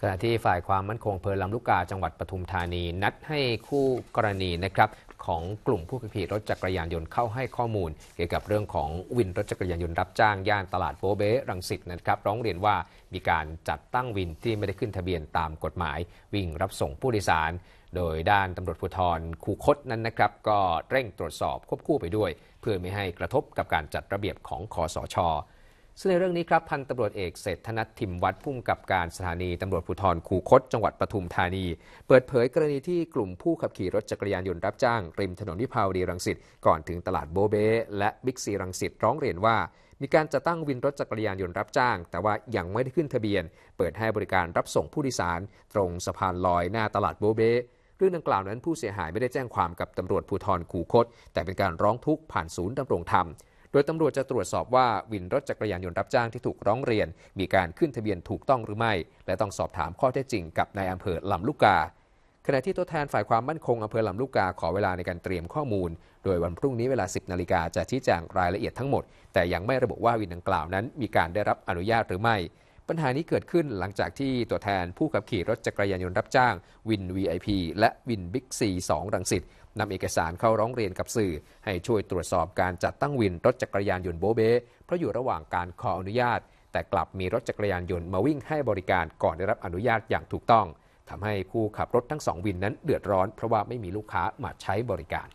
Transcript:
ขณะที่ฝ่ายความมั่นคงเพลลำลูกกาจังหวัดปทุมธานีนัดให้คู่กรณีนะครับของกลุ่มผู้ขี่รถจักรยานยนต์เข้าให้ข้อมูล เกี่ยวกับเรื่องของวินรถจักรยานยนต์รับจ้างย่านตลาดโบเบรังสิตนะครับ ร้องเรียนว่ามีการจัดตั้งวินที่ไม่ได้ขึ้นทะเบียนตามกฎหมายวิ่งรับส่งผู้โดยสาร โดยด้านตำรวจภูธรคูคตนั้นนะครับก็เร่งตรวจสอบควบคู่ไปด้วย เพื่อไม่ให้กระทบกับการจัดระเบียบของคอสชอซึ่งในเรื่องนี้ครับพันตำรวจเอกเศรษฐนัทถิมวัดพู่มกับการสถานีตำรวจภูธรคูคตจังหวัดปทุมธานี เปิดเผยกรณีที่กลุ่มผู้ขับขี่รถจักรยานยนต์รับจ้าง ริมถนนวิภาวดีรังสิตก่อนถึงตลาดโบเบ และบิ๊กซีรังสิตร้องเรียนว่า มีการจะตั้งวินรถจักรยานยนต์รับจ้าง แต่ว่ายังไม่ได้ขึ้นทะเบียน เปิดให้บริการรับส่งผู้โดยสาร ตรงสะพานลอยหน้าตลาดโบเบเรื่องดังกล่าวนั้นผู้เสียหายไม่ได้แจ้งความกับตำรวจภูธรคูคต แต่เป็นการร้องทุกข์ผ่านศูนย์ดำรงธรรมโดยตำรวจจะตรวจสอบว่าวินรถจักรยานยนต์รับจ้างที่ถูกร้องเรียน มีการขึ้นทะเบียนถูกต้องหรือไม่ และต้องสอบถามข้อเท็จจริงกับนายอำเภอลำลูกกาขณะที่ตัวแทนฝ่ายความมั่นคงอำเภอลำลูกกาขอเวลาในการเตรียมข้อมูล โดยวันพรุ่งนี้เวลา 10นาฬิกาจะชี้แจงรายละเอียดทั้งหมดแต่ยังไม่ระบุว่าวินดังกล่าวนั้น มีการได้รับอนุญาตหรือไม่ปัญหานี้เกิดขึ้นหลังจากที่ตัวแทนผู้ขับขี่รถจักรยานยนต์รับจ้าง วิน VIP และวินบิ๊กซีสองรังสิตนำเอกสารเข้าร้องเรียนกับสื่อ ให้ช่วยตรวจสอบการจัดตั้งวินรถจักรยานยนต์โบเบ เพราะอยู่ระหว่างการขออนุญาต แต่กลับมีรถจักรยานยนต์มาวิ่งให้บริการก่อนได้รับอนุญาตอย่างถูกต้องทำให้ผู้ขับรถทั้งสองวินนั้นเดือดร้อนเพราะว่าไม่มีลูกค้ามาใช้บริการ